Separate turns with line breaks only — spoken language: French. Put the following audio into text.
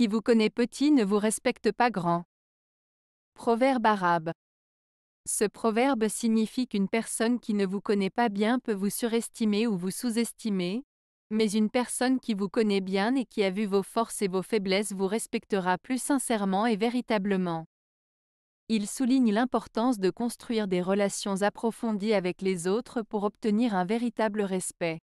qui vous connaît petit ne vous respecte pas grand. Proverbe arabe. Ce proverbe signifie qu'une personne qui ne vous connaît pas bien peut vous surestimer ou vous sous-estimer, mais une personne qui vous connaît bien et qui a vu vos forces et vos faiblesses vous respectera plus sincèrement et véritablement. Il souligne l'importance de construire des relations approfondies avec les autres pour obtenir un véritable
respect.